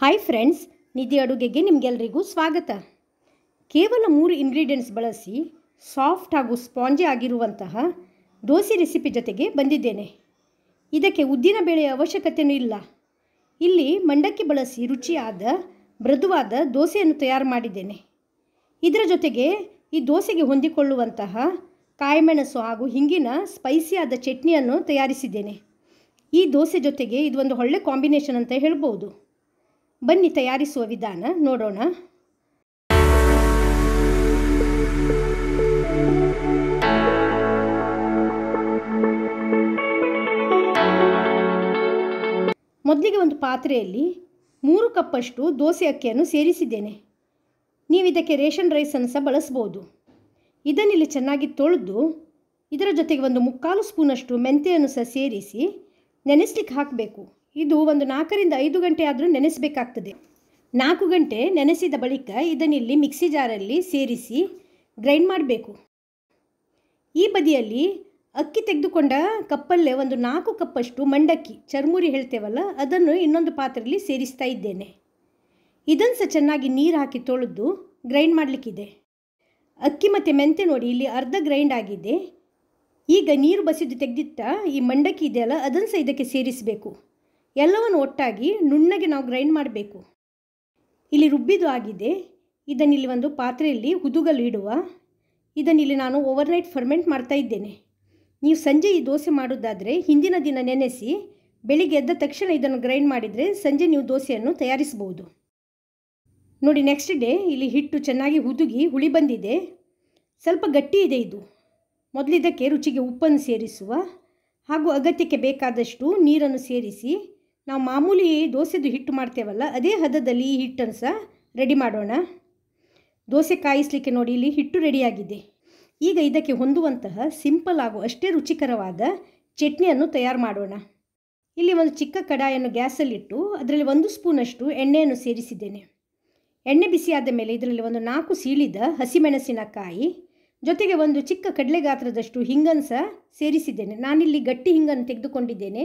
hi friends ನಿಧಿ ಅಡುಗೆಗೆ ನಿಮಗೆಲ್ಲರಿಗೂ ಸ್ವಾಗತ ಕೇವಲ ಮೂರು ಇಂಗ್ರೀಡಿಯೆಂಟ್ಸ್ ಬಳಸಿ ಸಾಫ್ಟ್ ಹಾಗೂ ಸ್ಪಾಂಜಿ ಆಗಿರುವಂತಹ ದೋಸೆ ರೆಸಿಪಿ ಜೊತೆಗೆ ಬಂದಿದ್ದೇನೆ ಇದಕ್ಕೆ ಉದ್ದಿನ ಬೇಳೆಯ ಅವಶ್ಯಕತೆಯೂ ಇಲ್ಲ ಇಲ್ಲಿ ಮಂಡಕ್ಕಿ ಬಳಸಿ ರುಚಿಯಾದ ಮೃದುವಾದ ದೋಸೆಯನ್ನು ತಯಾರು ಮಾಡಿದ್ದೇನೆ ಇದರ ಜೊತೆಗೆ ಈ ದೋಸೆಗೆ ಹೊಂದಿಕೊಳ್ಳುವಂತಹ ಕಾಯಿಮೆಣಸು ಹಾಗೂ ಹಿಂಗಿನ ಸ್ಪೈಸಿಯಾದ ಚಟ್ನಿಯನ್ನು ತಯಾರಿಸಿದ್ದೇನೆ ಈ ದೋಸೆ ಜೊತೆಗೆ ಇದೊಂದು ಒಳ್ಳೆ ಕಾಂಬಿನೇಷನ್ ಅಂತ ಹೇಳ್ಬೋದು ಬನ್ನಿ ತಯಾರಿಸುವ ವಿಧಾನ ನೋಡೋಣ ಮೊದಲಿಗೆ ಒಂದು ಪಾತ್ರೆಯಲ್ಲಿ ಮೂರು ಕಪ್ಪಷ್ಟು ದೋಸೆ ಅಕ್ಕಿಯನ್ನು ಸೇರಿಸಿದ್ದೇನೆ ನೀವು ಇದಕ್ಕೆ ರೇಷನ್ ರೈಸನ್ನು ಸಹ ಬಳಸ್ಬೋದು ಇದನ್ನಿಲ್ಲಿ ಚೆನ್ನಾಗಿ ತೊಳೆದು ಇದರ ಜೊತೆಗೆ ಒಂದು ಮುಕ್ಕಾಲು ಸ್ಪೂನಷ್ಟು ಮೆಂತೆಯನ್ನು ಸಹ ಸೇರಿಸಿ ನೆನೆಸ್ಲಿಕ್ಕೆ ಹಾಕಬೇಕು ಇದು ಒಂದು ನಾಲ್ಕರಿಂದ ಐದು ಗಂಟೆ ಆದರೂ ನೆನೆಸಬೇಕಾಗ್ತದೆ ನಾಲ್ಕು ಗಂಟೆ ನೆನೆಸಿದ ಬಳಿಕ ಇದನ್ನಿಲ್ಲಿ ಮಿಕ್ಸಿ ಜಾರಲ್ಲಿ ಸೇರಿಸಿ ಗ್ರೈಂಡ್ ಮಾಡಬೇಕು ಈ ಬದಿಯಲ್ಲಿ ಅಕ್ಕಿ ತೆಗೆದುಕೊಂಡ ಕಪ್ಪಲ್ಲೇ ಒಂದು ನಾಲ್ಕು ಕಪ್ಪಷ್ಟು ಮಂಡಕ್ಕಿ ಚರ್ಮುರಿ ಹೇಳ್ತೇವಲ್ಲ ಅದನ್ನು ಇನ್ನೊಂದು ಪಾತ್ರೆಯಲ್ಲಿ ಸೇರಿಸ್ತಾ ಇದ್ದೇನೆ ಇದನ್ನು ಸಹ ಚೆನ್ನಾಗಿ ನೀರು ಹಾಕಿ ತೊಳೆದು ಗ್ರೈಂಡ್ ಮಾಡಲಿಕ್ಕಿದೆ ಅಕ್ಕಿ ಮತ್ತು ಮೆಂತೆ ನೋಡಿ ಇಲ್ಲಿ ಅರ್ಧ ಗ್ರೈಂಡ್ ಆಗಿದೆ ಈಗ ನೀರು ಬಸಿದು ತೆಗೆದಿಟ್ಟ ಈ ಮಂಡಕ್ಕಿ ಇದೆಯಲ್ಲ ಅದನ್ನು ಸಹ ಇದಕ್ಕೆ ಸೇರಿಸಬೇಕು ಎಲ್ಲವನ್ನು ಒಟ್ಟಾಗಿ ನುಣ್ಣಗೆ ನಾವು ಗ್ರೈಂಡ್ ಮಾಡಬೇಕು ಇಲ್ಲಿ ರುಬ್ಬಿದು ಆಗಿದೆ ಇದನ್ನಿಲ್ಲಿ ಒಂದು ಪಾತ್ರೆಯಲ್ಲಿ ಹುದುಗಲು ಇಡುವ ಇದನ್ನಿಲ್ಲಿ ನಾನು ಓವರ್ನೈಟ್ ಫರ್ಮೆಂಟ್ ಮಾಡ್ತಾ ಇದ್ದೇನೆ ನೀವು ಸಂಜೆ ಈ ದೋಸೆ ಮಾಡೋದಾದರೆ ಹಿಂದಿನ ದಿನ ನೆನೆಸಿ ಬೆಳಿಗ್ಗೆ ಎದ್ದ ತಕ್ಷಣ ಇದನ್ನು ಗ್ರೈಂಡ್ ಮಾಡಿದರೆ ಸಂಜೆ ನೀವು ದೋಸೆಯನ್ನು ತಯಾರಿಸಬಹುದು ನೋಡಿ ನೆಕ್ಸ್ಟ್ ಡೇ ಇಲ್ಲಿ ಹಿಟ್ಟು ಚೆನ್ನಾಗಿ ಹುದುಗಿ ಹುಳಿ ಬಂದಿದೆ ಸ್ವಲ್ಪ ಗಟ್ಟಿ ಇದೆ ಇದು ಮೊದಲಿದ್ದಕ್ಕೆ ರುಚಿಗೆ ಉಪ್ಪನ್ನು ಸೇರಿಸುವ ಹಾಗೂ ಅಗತ್ಯಕ್ಕೆ ಬೇಕಾದಷ್ಟು ನೀರನ್ನು ಸೇರಿಸಿ ನಾವು ಮಾಮೂಲಿ ದೋಸೆದು ಹಿಟ್ಟು ಮಾಡ್ತೇವಲ್ಲ ಅದೇ ಹದದಲ್ಲಿ ಈ ಹಿಟ್ಟನ್ನು ಸಹ ರೆಡಿ ಮಾಡೋಣ ದೋಸೆ ಕಾಯಿಸಲಿಕ್ಕೆ ನೋಡಿ ಇಲ್ಲಿ ಹಿಟ್ಟು ರೆಡಿಯಾಗಿದೆ ಈಗ ಇದಕ್ಕೆ ಹೊಂದುವಂತಹ ಸಿಂಪಲ್ ಹಾಗೂ ಅಷ್ಟೇ ರುಚಿಕರವಾದ ಚಟ್ನಿಯನ್ನು ತಯಾರು ಮಾಡೋಣ ಇಲ್ಲಿ ಒಂದು ಚಿಕ್ಕ ಕಡಾಯನ್ನು ಗ್ಯಾಸಲ್ಲಿಟ್ಟು ಅದರಲ್ಲಿ ಒಂದು ಸ್ಪೂನಷ್ಟು ಎಣ್ಣೆಯನ್ನು ಸೇರಿಸಿದ್ದೇನೆ ಎಣ್ಣೆ ಬಿಸಿಯಾದ ಮೇಲೆ ಇದರಲ್ಲಿ ಒಂದು ನಾಲ್ಕು ಸೀಳಿದ ಹಸಿಮೆಣಸಿನಕಾಯಿ ಜೊತೆಗೆ ಒಂದು ಚಿಕ್ಕ ಕಡಲೆ ಗಾತ್ರದಷ್ಟು ಹಿಂಗನ್ನು ಸಹ ಸೇರಿಸಿದ್ದೇನೆ ನಾನಿಲ್ಲಿ ಗಟ್ಟಿ ಹಿಂಗನ್ನು ತೆಗೆದುಕೊಂಡಿದ್ದೇನೆ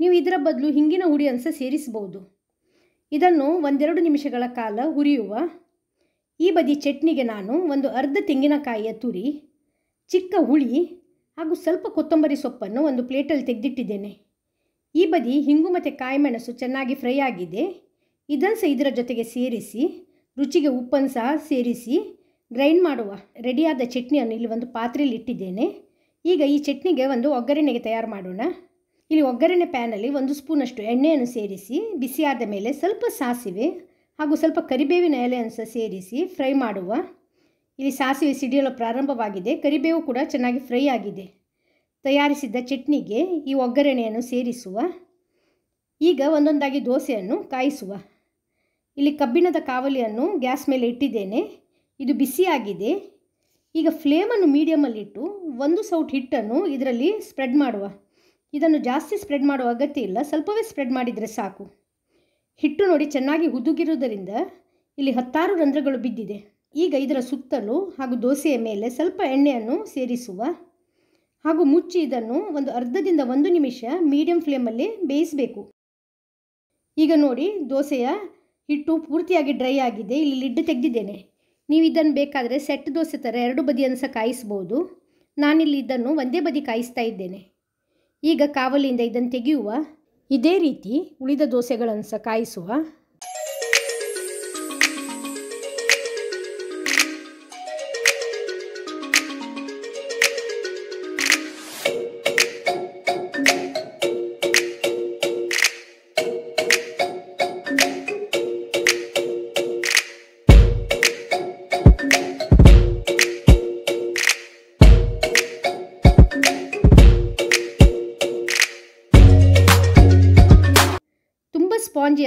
ನೀವು ಇದರ ಬದಲು ಹಿಂಗಿನ ಹುಡಿ ಸಹ ಸೇರಿಸಬಹುದು ಇದನ್ನು ಒಂದೆರಡು ನಿಮಿಷಗಳ ಕಾಲ ಹುರಿಯುವ ಈ ಬದಿ ಚಟ್ನಿಗೆ ನಾನು ಒಂದು ಅರ್ಧ ತೆಂಗಿನಕಾಯಿಯ ತುರಿ ಚಿಕ್ಕ ಹುಳಿ ಹಾಗೂ ಸ್ವಲ್ಪ ಕೊತ್ತಂಬರಿ ಸೊಪ್ಪನ್ನು ಒಂದು ಪ್ಲೇಟಲ್ಲಿ ತೆಗೆದಿಟ್ಟಿದ್ದೇನೆ ಈ ಬದಿ ಹಿಂಗು ಮತ್ತು ಕಾಯಿಮೆಣಸು ಚೆನ್ನಾಗಿ ಫ್ರೈ ಆಗಿದೆ ಇದನ್ನು ಸಹ ಇದರ ಜೊತೆಗೆ ಸೇರಿಸಿ ರುಚಿಗೆ ಉಪ್ಪನ್ನು ಸಹ ಸೇರಿಸಿ ಗ್ರೈಂಡ್ ಮಾಡುವ ರೆಡಿಯಾದ ಚಟ್ನಿಯನ್ನು ಇಲ್ಲಿ ಒಂದು ಪಾತ್ರೆಯಲ್ಲಿ ಇಟ್ಟಿದ್ದೇನೆ ಈಗ ಈ ಚಟ್ನಿಗೆ ಒಂದು ಒಗ್ಗರಣೆಗೆ ತಯಾರು ಮಾಡೋಣ ಇಲ್ಲಿ ಒಗ್ಗರಣೆ ಪ್ಯಾನಲ್ಲಿ ಒಂದು ಸ್ಪೂನಷ್ಟು ಎಣ್ಣೆಯನ್ನು ಸೇರಿಸಿ ಬಿಸಿಯಾದ ಮೇಲೆ ಸ್ವಲ್ಪ ಸಾಸಿವೆ ಹಾಗೂ ಸ್ವಲ್ಪ ಕರಿಬೇವಿನ ಎಲೆಯನ್ನು ಸಹ ಸೇರಿಸಿ ಫ್ರೈ ಮಾಡುವ ಇಲ್ಲಿ ಸಾಸಿವೆ ಸಿಡಿಯಲು ಪ್ರಾರಂಭವಾಗಿದೆ ಕರಿಬೇವು ಕೂಡ ಚೆನ್ನಾಗಿ ಫ್ರೈ ಆಗಿದೆ ತಯಾರಿಸಿದ್ದ ಚಟ್ನಿಗೆ ಈ ಒಗ್ಗರಣೆಯನ್ನು ಸೇರಿಸುವ ಈಗ ಒಂದೊಂದಾಗಿ ದೋಸೆಯನ್ನು ಕಾಯಿಸುವ ಇಲ್ಲಿ ಕಬ್ಬಿಣದ ಕಾವಲಿಯನ್ನು ಗ್ಯಾಸ್ ಮೇಲೆ ಇಟ್ಟಿದ್ದೇನೆ ಇದು ಬಿಸಿಯಾಗಿದೆ ಈಗ ಫ್ಲೇಮನ್ನು ಮೀಡಿಯಮಲ್ಲಿಟ್ಟು ಒಂದು ಸೌಟ್ ಹಿಟ್ಟನ್ನು ಇದರಲ್ಲಿ ಸ್ಪ್ರೆಡ್ ಮಾಡುವ ಇದನ್ನು ಜಾಸ್ತಿ ಸ್ಪ್ರೆಡ್ ಮಾಡೋ ಅಗತ್ಯ ಇಲ್ಲ ಸ್ವಲ್ಪವೇ ಸ್ಪ್ರೆಡ್ ಮಾಡಿದರೆ ಸಾಕು ಹಿಟ್ಟು ನೋಡಿ ಚೆನ್ನಾಗಿ ಹುದುಗಿರುವುದರಿಂದ ಇಲ್ಲಿ ಹತ್ತಾರು ರಂಧ್ರಗಳು ಬಿದ್ದಿದೆ ಈಗ ಇದರ ಸುತ್ತಲೂ ಹಾಗೂ ದೋಸೆಯ ಮೇಲೆ ಸ್ವಲ್ಪ ಎಣ್ಣೆಯನ್ನು ಸೇರಿಸುವ ಹಾಗೂ ಮುಚ್ಚಿ ಇದನ್ನು ಒಂದು ಅರ್ಧದಿಂದ ಒಂದು ನಿಮಿಷ ಮೀಡಿಯಂ ಫ್ಲೇಮಲ್ಲಿ ಬೇಯಿಸಬೇಕು ಈಗ ನೋಡಿ ದೋಸೆಯ ಹಿಟ್ಟು ಪೂರ್ತಿಯಾಗಿ ಡ್ರೈ ಆಗಿದೆ ಇಲ್ಲಿ ಲಿಡ್ ತೆಗೆದಿದ್ದೇನೆ ನೀವು ಇದನ್ನು ಬೇಕಾದರೆ ಸೆಟ್ ದೋಸೆ ಥರ ಎರಡು ಬದಿಯನ್ನು ಸಹ ಕಾಯಿಸ್ಬೋದು ನಾನಿಲ್ಲಿ ಇದನ್ನು ಒಂದೇ ಬದಿ ಕಾಯಿಸ್ತಾ ಇದ್ದೇನೆ ಈಗ ಕಾವಲಿಯಿಂದ ಇದನ್ನು ತೆಗೆಯುವ ಇದೇ ರೀತಿ ಉಳಿದ ದೋಸೆಗಳನ್ನು ಸಹ ಕಾಯಿಸುವ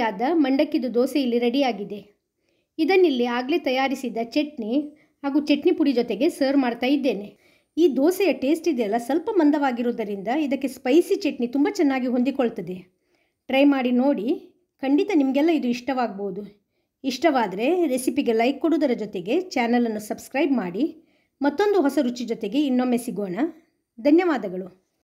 ಆದ ಮಂಡಕ್ಕಿದು ದೋಸೆ ಇಲ್ಲಿ ರೆಡಿಯಾಗಿದೆ ಇದನ್ನಿಲ್ಲಿ ಆಗಲೇ ತಯಾರಿಸಿದ ಚಟ್ನಿ ಹಾಗೂ ಚಟ್ನಿ ಪುಡಿ ಜೊತೆಗೆ ಸರ್ವ್ ಮಾಡ್ತಾ ಇದ್ದೇನೆ ಈ ದೋಸೆಯ ಟೇಸ್ಟ್ ಇದೆಯಲ್ಲ ಸ್ವಲ್ಪ ಮಂದವಾಗಿರುವುದರಿಂದ ಇದಕ್ಕೆ ಸ್ಪೈಸಿ ಚಟ್ನಿ ತುಂಬ ಚೆನ್ನಾಗಿ ಹೊಂದಿಕೊಳ್ತದೆ ಟ್ರೈ ಮಾಡಿ ನೋಡಿ ಖಂಡಿತ ನಿಮಗೆಲ್ಲ ಇದು ಇಷ್ಟವಾಗ್ಬೋದು ಇಷ್ಟವಾದರೆ ರೆಸಿಪಿಗೆ ಲೈಕ್ ಕೊಡೋದರ ಜೊತೆಗೆ ಚಾನಲನ್ನು ಸಬ್ಸ್ಕ್ರೈಬ್ ಮಾಡಿ ಮತ್ತೊಂದು ಹೊಸ ರುಚಿ ಜೊತೆಗೆ ಇನ್ನೊಮ್ಮೆ ಸಿಗೋಣ ಧನ್ಯವಾದಗಳು